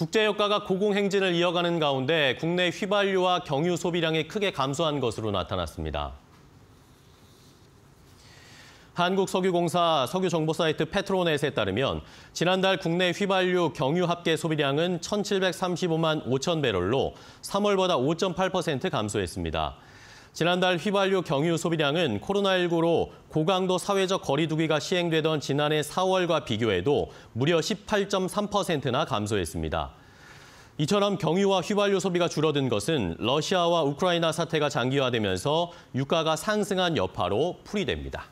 국제유가가 고공행진을 이어가는 가운데 국내 휘발유와 경유 소비량이 크게 감소한 것으로 나타났습니다. 한국석유공사 석유정보사이트 페트로넷에 따르면 지난달 국내 휘발유 경유 합계 소비량은 1,735만 5천 배럴로 3월보다 5.8% 감소했습니다. 지난달 휘발유 경유 소비량은 코로나19로 고강도 사회적 거리두기가 시행되던 지난해 4월과 비교해도 무려 18.3%나 감소했습니다. 이처럼 경유와 휘발유 소비가 줄어든 것은 러시아와 우크라이나 사태가 장기화되면서 유가가 상승한 여파로 풀이됩니다.